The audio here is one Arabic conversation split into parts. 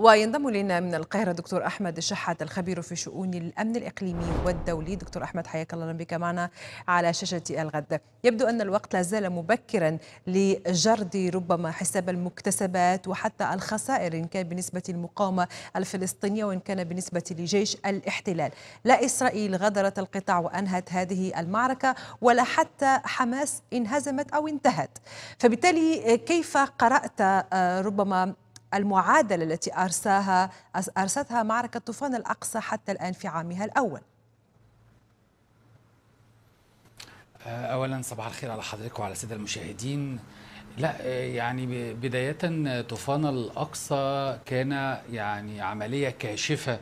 وينضم الينا من القاهره دكتور احمد الشحات الخبير في شؤون الامن الاقليمي والدولي دكتور احمد حياك الله بك معنا على شاشه الغد يبدو ان الوقت لا زال مبكرا لجرد ربما حساب المكتسبات وحتى الخسائر ان كان بالنسبه للمقاومه الفلسطينيه وان كان بالنسبه لجيش الاحتلال لا اسرائيل غادرت القطاع وانهت هذه المعركه ولا حتى حماس انهزمت او انتهت فبالتالي كيف قرات آه، ربما المعادلة التي أرساها أرستها معركة طوفان الأقصى حتى الآن في عامها الأول آه، أولا صباح الخير على حضرتك وعلى السادة المشاهدين لا آه، يعني بداية طوفان الأقصى كان يعني عملية كاشفة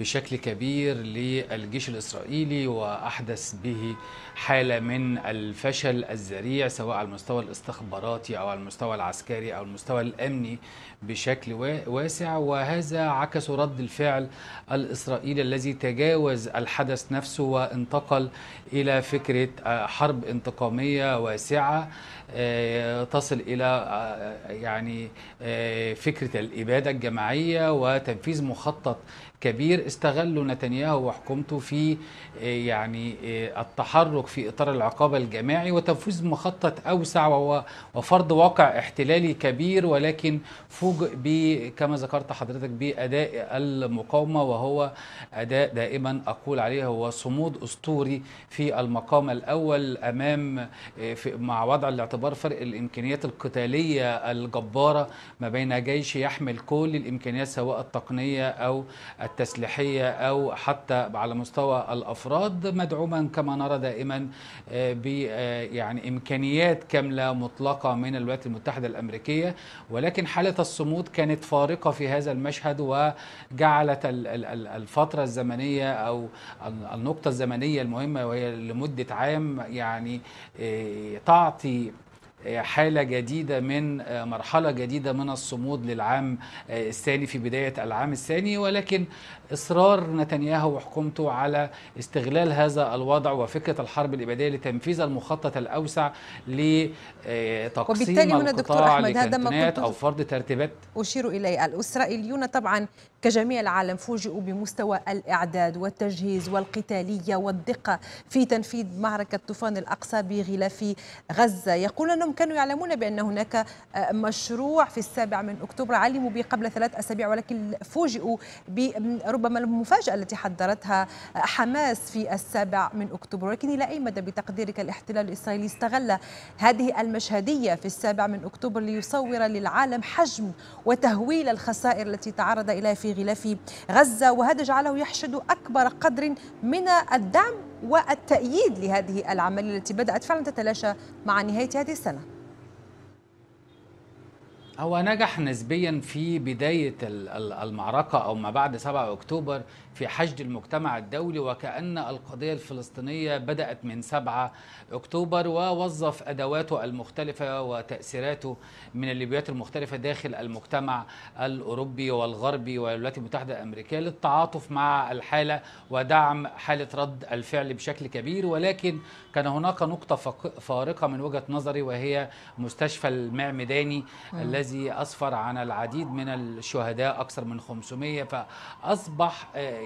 بشكل كبير للجيش الإسرائيلي وأحدث به حالة من الفشل الذريع سواء على المستوى الاستخباراتي أو على المستوى العسكري أو المستوى الأمني بشكل واسع وهذا عكس رد الفعل الإسرائيلي الذي تجاوز الحدث نفسه وانتقل إلى فكرة آه، حرب انتقامية واسعة آه، تصل إلى آه، يعني فكرة الإبادة الجماعية وتنفيذ مخطط كبير استغلوا نتنياهو وحكومته في آه، يعني آه، التحرك في إطار العقاب الجماعي وتنفيذ مخطط أوسع وفرض واقع احتلالي كبير ولكن فوجئ كما ذكرت حضرتك بأداء المقاومة وهو أداء دائما أقول عليه هو صمود أسطوري في المقام الأول أمام آه، في مع وضع الاعتبار فرق الإمكانيات القتالية الجبارة ما بين جيش يحمل كل الإمكانيات سواء التقنية أو التسليحية الصحية أو حتى على مستوى الأفراد مدعوما كما نرى دائما آه، ب آه، يعني إمكانيات كاملة مطلقة من الولايات المتحدة الأمريكية ولكن حالة الصمود كانت فارقة في هذا المشهد وجعلت الفترة الزمنية أو النقطة الزمنية المهمة وهي لمدة عام يعني آه، تعطي حالة جديدة من آه، مرحلة جديدة من الصمود للعام آه، الثاني في بداية العام الثاني ولكن إصرار نتنياهو وحكومته على استغلال هذا الوضع وفكرة الحرب الإبادية لتنفيذ المخطط الأوسع لتقسيم آه، القطاع لكنتونات أو فرض ترتيبات أشير إليه الإسرائيليون طبعا كجميع العالم فوجئوا بمستوى الإعداد والتجهيز والقتالية والدقة في تنفيذ معركة طوفان الأقصى بغلاف غزة يقول أنهم أنهم كانوا يعلمون بأن هناك آه، مشروع في السابع من أكتوبر علموا به قبل ثلاث أسابيع ولكن فوجئوا بربما المفاجأة التي حضرتها آه، حماس في السابع من أكتوبر ولكن إلى أي مدى بتقديرك الاحتلال الإسرائيلي استغل هذه المشهدية في السابع من أكتوبر ليصور للعالم حجم وتهويل الخسائر التي تعرض إليها في غلاف غزة وهذا جعله يحشد أكبر قدر من الدعم والتأييد لهذه العملية التي بدأت فعلا تتلاشى مع نهاية هذه السنة هو نجح نسبيا في بداية المعركة أو ما بعد 7 أكتوبر في حشد المجتمع الدولي وكأن القضية الفلسطينية بدأت من 7 أكتوبر ووظف أدواته المختلفة وتأثيراته من الليبيات المختلفة داخل المجتمع الأوروبي والغربي والولايات المتحدة الأمريكية للتعاطف مع الحالة ودعم حالة رد الفعل بشكل كبير ولكن كان هناك نقطة فارقة من وجهة نظري وهي مستشفى المعمداني الذي أسفر عن العديد من الشهداء أكثر من 500 فأصبح آه،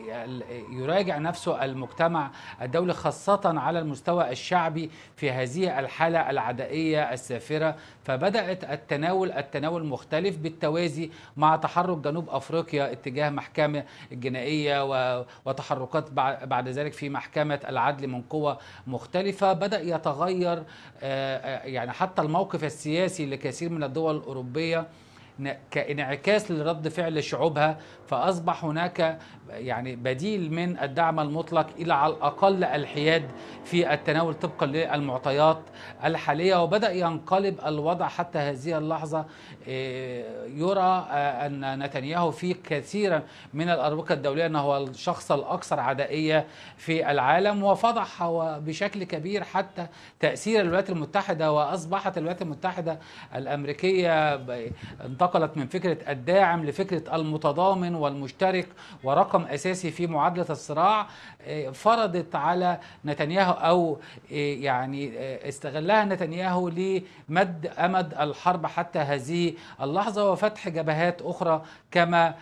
يراجع نفسه المجتمع الدولي خاصة على المستوى الشعبي في هذه الحالة العدائية السافرة فبدأت التناول التناول مختلف بالتوازي مع تحرك جنوب أفريقيا اتجاه محكمة الجنائية وتحركات بعد ذلك في محكمة العدل من قوى مختلفة بدأ يتغير آه، آه، يعني حتى الموقف السياسي لكثير من الدول الأوروبية كانعكاس لرد فعل شعوبها فاصبح هناك يعني بديل من الدعم المطلق الى على الاقل الحياد في التناول طبقا للمعطيات الحاليه وبدا ينقلب الوضع حتى هذه اللحظه إيه، يرى آه، ان نتنياهو في كثيرا من الاروقه الدوليه انه هو الشخص الاكثر عدائيه في العالم وفضح بشكل كبير حتى تاثير الولايات المتحده واصبحت الولايات المتحده الامريكيه انتقلت من فكرة الداعم لفكرة المتضامن والمشترك ورقم أساسي في معادلة الصراع آه، فرضت على نتنياهو أو آه، يعني آه، استغلها نتنياهو لمد أمد الحرب حتى هذه اللحظة وفتح جبهات أخرى كما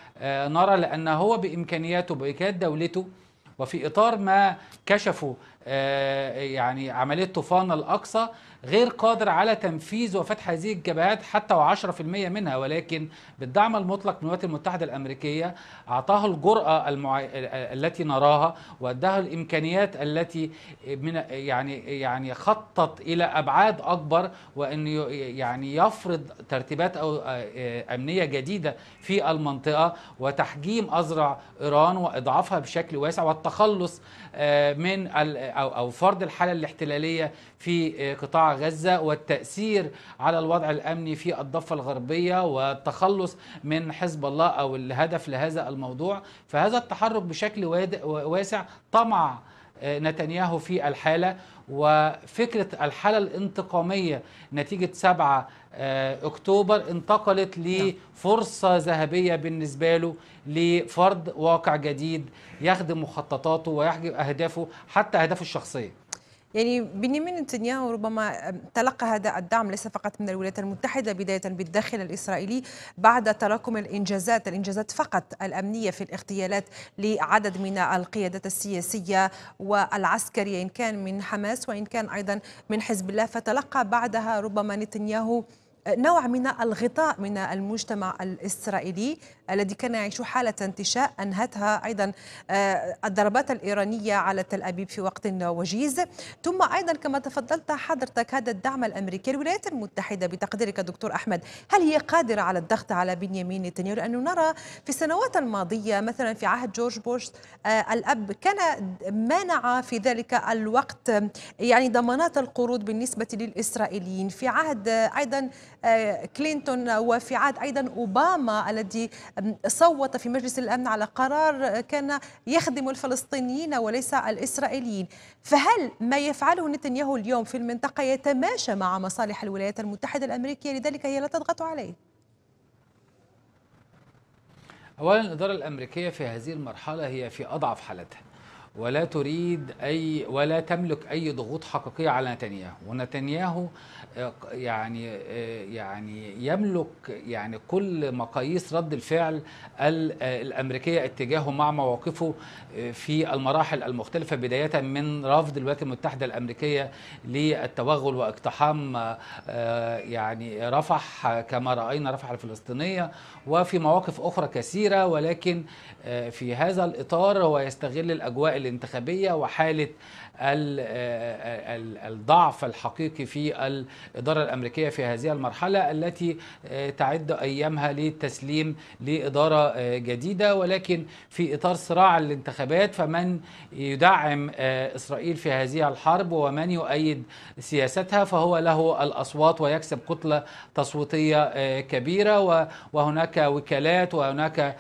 نرى لأن هو بإمكانياته بإمكانيات دولته وفي إطار ما كشفوا آه، يعني عملية طوفان الأقصى غير قادر على تنفيذ وفتح هذه الجبهات حتى و10% منها ولكن بالدعم المطلق من الولايات المتحدة الأمريكية أعطاه الجرأة المع... التي نراها وأداه الإمكانيات التي من يعني يعني خطط إلى أبعاد أكبر وأن يعني يفرض ترتيبات أو آه، أمنية جديدة في المنطقة وتحجيم أزرع إيران وإضعافها بشكل واسع والتخلص آه، من او او فرض الحاله الاحتلاليه في آه، قطاع غزه والتاثير على الوضع الامني في الضفه الغربيه والتخلص من حزب الله او الهدف لهذا الموضوع فهذا التحرك بشكل واسع طمع آه، نتنياهو في الحالة وفكرة الحالة الانتقامية نتيجة 7 آه، أكتوبر انتقلت نعم. لفرصة ذهبية بالنسبة له لفرض واقع جديد يخدم مخططاته ويحجب أهدافه حتى أهدافه الشخصية يعني بنيامين نتنياهو ربما تلقى هذا الدعم ليس فقط من الولايات المتحدة بداية بالداخل الإسرائيلي بعد تراكم الإنجازات الإنجازات فقط الأمنية في الاغتيالات لعدد من القيادات السياسية والعسكرية إن كان من حماس وإن كان أيضا من حزب الله فتلقى بعدها ربما نتنياهو نوع من الغطاء من المجتمع الإسرائيلي الذي كان يعيش حالة انتشاء أنهتها أيضا آه، الضربات الإيرانية على تل أبيب في وقت وجيز ثم أيضا كما تفضلت حضرتك هذا الدعم الأمريكي الولايات المتحدة بتقديرك دكتور أحمد هل هي قادرة على الضغط على بنيامين نتنياهو لأنه نرى في السنوات الماضية مثلا في عهد جورج بوش آه، الأب كان مانع في ذلك الوقت يعني ضمانات القروض بالنسبة للإسرائيليين في عهد أيضا آه، كلينتون وفي عهد أيضا أوباما الذي صوت في مجلس الأمن على قرار كان يخدم الفلسطينيين وليس الإسرائيليين فهل ما يفعله نتنياهو اليوم في المنطقة يتماشى مع مصالح الولايات المتحدة الأمريكية لذلك هي لا تضغط عليه أولا الإدارة الأمريكية في هذه المرحلة هي في أضعف حالتها ولا تريد أي ولا تملك أي ضغوط حقيقية على نتنياهو ونتنياهو آه، يعني آه، يعني يملك يعني كل مقاييس رد الفعل آه، الأمريكية اتجاهه مع مواقفه في المراحل المختلفة بداية من رفض الولايات المتحدة الأمريكية للتوغل واقتحام يعني رفح كما رأينا رفح الفلسطينية وفي مواقف أخرى كثيرة ولكن في هذا الإطار هو يستغل الأجواء الانتخابيه وحاله آه، الضعف الحقيقي في الاداره الامريكيه في هذه المرحله التي آه، تعد ايامها للتسليم لاداره آه، جديده ولكن في اطار صراع الانتخابات فمن يدعم اسرائيل في هذه الحرب ومن يؤيد سياستها فهو له الاصوات ويكسب كتله تصويتيه كبيره وهناك وكالات وهناك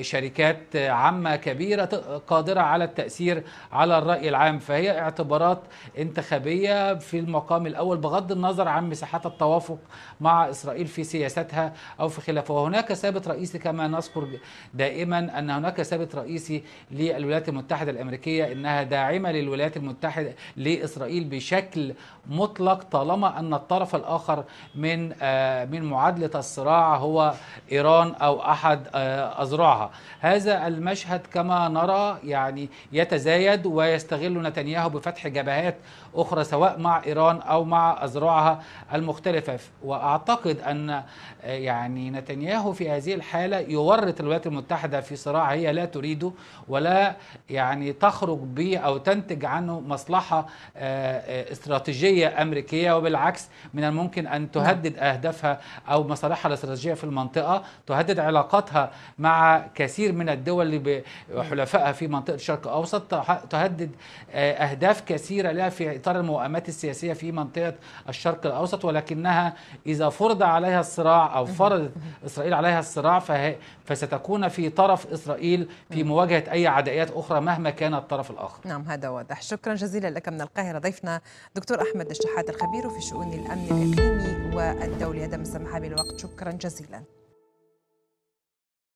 شركات عامه كبيره قادره على التأثير تأثير على الرأي العام فهي اعتبارات انتخابية في المقام الأول بغض النظر عن مساحات التوافق مع إسرائيل في سياستها أو في خلافها وهناك ثابت رئيسي كما نذكر دائما أن هناك ثابت رئيسي للولايات المتحدة الأمريكية أنها داعمة للولايات المتحدة لإسرائيل بشكل مطلق طالما أن الطرف الآخر من آه، من معادلة الصراع هو إيران أو أحد آه، أذرعها هذا المشهد كما نرى يعني يتزايد ويستغل نتنياهو بفتح جبهات أخرى سواء مع إيران أو مع أذرعها المختلفة وأعتقد أن آه، يعني نتنياهو في هذه الحالة يورط الولايات المتحدة في صراع هي لا تريده ولا يعني تخرج به أو تنتج عنه مصلحة آه، آه، استراتيجية أمريكية وبالعكس من الممكن أن تهدد أهدافها أو مصالحها الاستراتيجية في المنطقة تهدد علاقاتها مع كثير من الدول اللي حلفائها في منطقة الشرق الاوسط تهدد آه، اهداف كثيره لها في اطار الموائمات السياسيه في منطقه الشرق الاوسط ولكنها اذا فرض عليها الصراع او فرضت اسرائيل عليها الصراع فستكون في طرف اسرائيل في مواجهه اي عدائيات اخرى مهما كان الطرف الاخر. نعم هذا واضح، شكرا جزيلا لك من القاهره ضيفنا دكتور احمد الشحات الخبير في شؤون الامن الاقليمي والدولي هذا مسمح بالوقت شكرا جزيلا.